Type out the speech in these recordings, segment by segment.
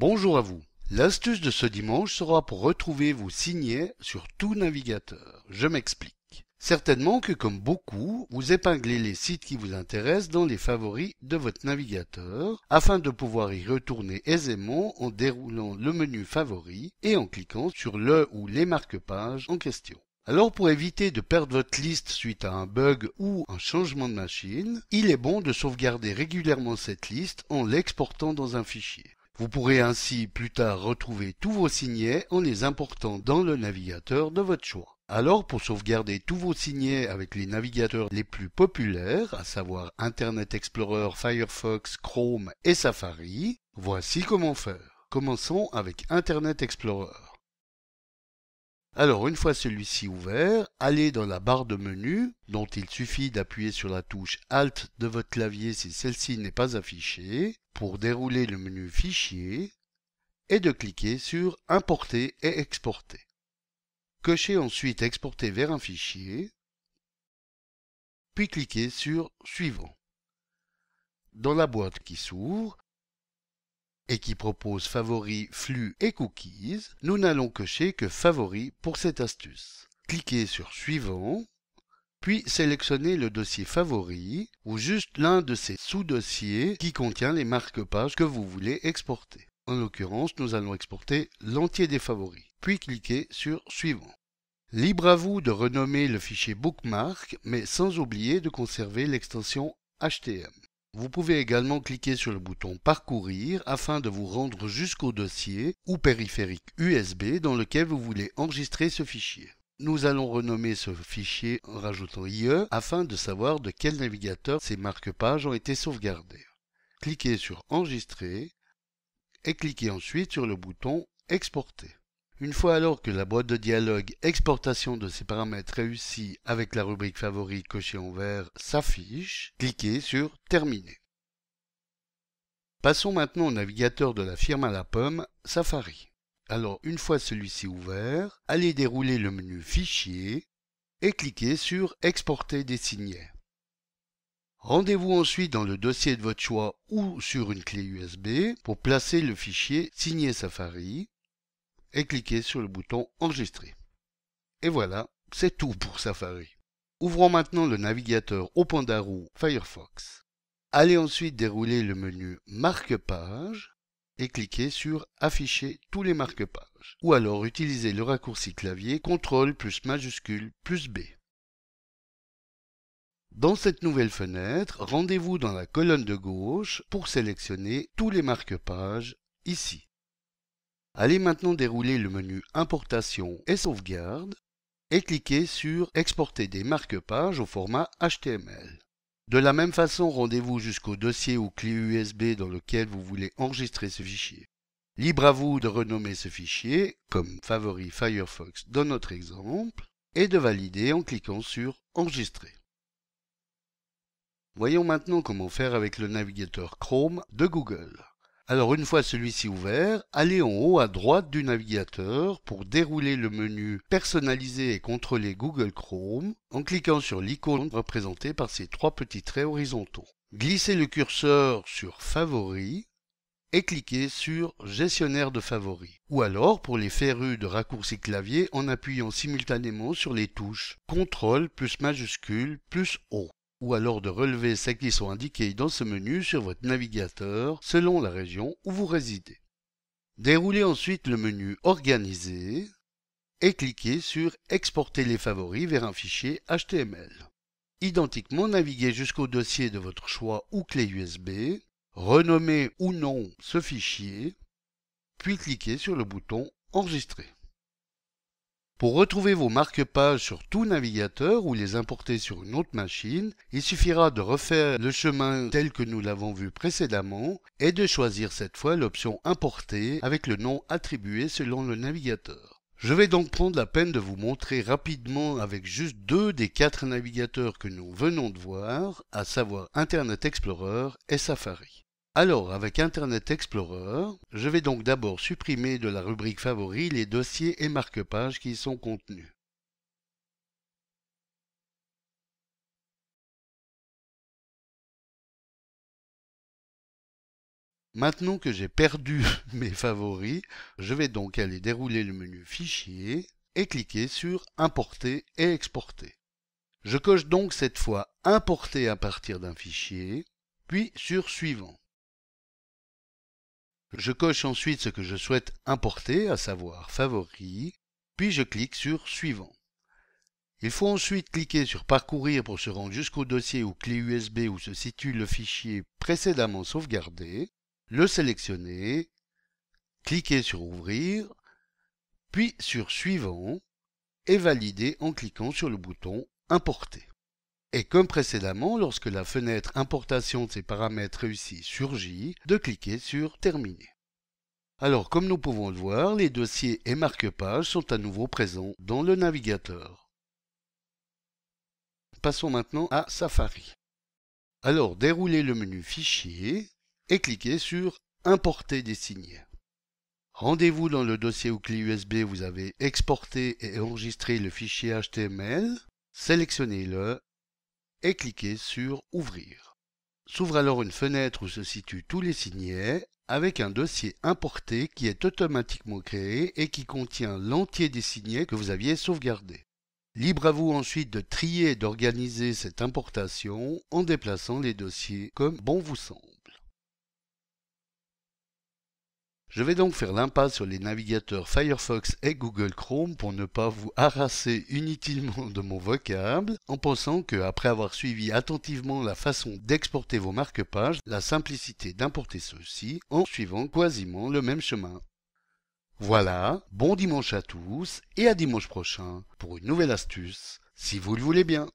Bonjour à vous. L'astuce de ce dimanche sera pour retrouver vos signets sur tout navigateur. Je m'explique. Certainement que comme beaucoup, vous épinglez les sites qui vous intéressent dans les favoris de votre navigateur afin de pouvoir y retourner aisément en déroulant le menu favoris et en cliquant sur le ou les marque-pages en question. Alors pour éviter de perdre votre liste suite à un bug ou un changement de machine, il est bon de sauvegarder régulièrement cette liste en l'exportant dans un fichier. Vous pourrez ainsi plus tard retrouver tous vos signets en les important dans le navigateur de votre choix. Alors pour sauvegarder tous vos signets avec les navigateurs les plus populaires, à savoir Internet Explorer, Firefox, Chrome et Safari, voici comment faire. Commençons avec Internet Explorer. Alors une fois celui-ci ouvert, allez dans la barre de menu dont il suffit d'appuyer sur la touche Alt de votre clavier si celle-ci n'est pas affichée pour dérouler le menu Fichier et de cliquer sur Importer et exporter. Cochez ensuite Exporter vers un fichier puis cliquez sur Suivant. Dans la boîte qui s'ouvre, et qui propose favoris, flux et cookies, nous n'allons cocher que favoris pour cette astuce. Cliquez sur suivant, puis sélectionnez le dossier favori ou juste l'un de ces sous-dossiers qui contient les marque-pages que vous voulez exporter. En l'occurrence, nous allons exporter l'entier des favoris, puis cliquez sur suivant. Libre à vous de renommer le fichier bookmark, mais sans oublier de conserver l'extension HTM. Vous pouvez également cliquer sur le bouton Parcourir afin de vous rendre jusqu'au dossier ou périphérique USB dans lequel vous voulez enregistrer ce fichier. Nous allons renommer ce fichier en rajoutant IE afin de savoir de quel navigateur ces marque-pages ont été sauvegardées. Cliquez sur Enregistrer et cliquez ensuite sur le bouton Exporter. Une fois alors que la boîte de dialogue exportation de ces paramètres réussie avec la rubrique favori cochée en vert s'affiche, cliquez sur Terminer. Passons maintenant au navigateur de la firme à la pomme, Safari. Alors une fois celui-ci ouvert, allez dérouler le menu Fichier et cliquez sur Exporter des signets. Rendez-vous ensuite dans le dossier de votre choix ou sur une clé USB pour placer le fichier signé Safari et cliquez sur le bouton Enregistrer. Et voilà, c'est tout pour Safari. Ouvrons maintenant le navigateur au Firefox. Allez ensuite dérouler le menu marque Marque-pages » et cliquez sur Afficher tous les marque-pages. Ou alors utilisez le raccourci clavier CTRL plus majuscule plus B. Dans cette nouvelle fenêtre, rendez-vous dans la colonne de gauche pour sélectionner tous les marque-pages ici. Allez maintenant dérouler le menu Importation et sauvegarde et cliquez sur Exporter des marque-pages au format HTML. De la même façon, rendez-vous jusqu'au dossier ou clé USB dans lequel vous voulez enregistrer ce fichier. Libre à vous de renommer ce fichier, comme favori Firefox dans notre exemple, et de valider en cliquant sur Enregistrer. Voyons maintenant comment faire avec le navigateur Chrome de Google. Alors une fois celui-ci ouvert, allez en haut à droite du navigateur pour dérouler le menu Personnaliser et contrôler Google Chrome en cliquant sur l'icône représentée par ces trois petits traits horizontaux. Glissez le curseur sur Favoris et cliquez sur Gestionnaire de favoris. Ou alors, pour les férus de raccourcis clavier, en appuyant simultanément sur les touches CTRL plus majuscule plus O ou alors de relever celles qui sont indiquées dans ce menu sur votre navigateur selon la région où vous résidez. Déroulez ensuite le menu Organiser et cliquez sur Exporter les favoris vers un fichier HTML. Identiquement, naviguez jusqu'au dossier de votre choix ou clé USB, renommez ou non ce fichier, puis cliquez sur le bouton Enregistrer. Pour retrouver vos marque-pages sur tout navigateur ou les importer sur une autre machine, il suffira de refaire le chemin tel que nous l'avons vu précédemment et de choisir cette fois l'option Importer avec le nom attribué selon le navigateur. Je vais donc prendre la peine de vous montrer rapidement avec juste deux des quatre navigateurs que nous venons de voir, à savoir Internet Explorer et Safari. Alors, avec Internet Explorer, je vais donc d'abord supprimer de la rubrique Favoris les dossiers et marque-pages qui y sont contenus. Maintenant que j'ai perdu mes favoris, je vais donc aller dérouler le menu Fichier et cliquer sur Importer et Exporter. Je coche donc cette fois Importer à partir d'un fichier, puis sur Suivant. Je coche ensuite ce que je souhaite importer, à savoir favoris, puis je clique sur Suivant. Il faut ensuite cliquer sur Parcourir pour se rendre jusqu'au dossier ou clé USB où se situe le fichier précédemment sauvegardé, le sélectionner, cliquer sur Ouvrir, puis sur Suivant et valider en cliquant sur le bouton Importer. Et comme précédemment, lorsque la fenêtre Importation de ces paramètres réussis surgit, de cliquer sur Terminer. Alors comme nous pouvons le voir, les dossiers et marque-pages sont à nouveau présents dans le navigateur. Passons maintenant à Safari. Alors déroulez le menu Fichier et cliquez sur Importer des signés. Rendez-vous dans le dossier ou clé USB vous avez exporté et enregistré le fichier HTML, sélectionnez-le et cliquez sur Ouvrir. S'ouvre alors une fenêtre où se situent tous les signets avec un dossier importé qui est automatiquement créé et qui contient l'entier des signets que vous aviez sauvegardés. Libre à vous ensuite de trier et d'organiser cette importation en déplaçant les dossiers comme bon vous semble. Je vais donc faire l'impasse sur les navigateurs Firefox et Google Chrome pour ne pas vous harasser inutilement de mon vocable, en pensant que, après avoir suivi attentivement la façon d'exporter vos marque-pages, la simplicité d'importer ceux-ci en suivant quasiment le même chemin. Voilà, bon dimanche à tous et à dimanche prochain pour une nouvelle astuce, si vous le voulez bien.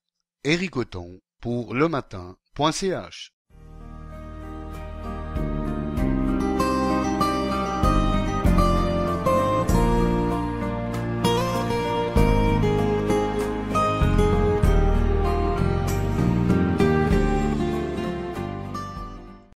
Eric Auton pour lematin.ch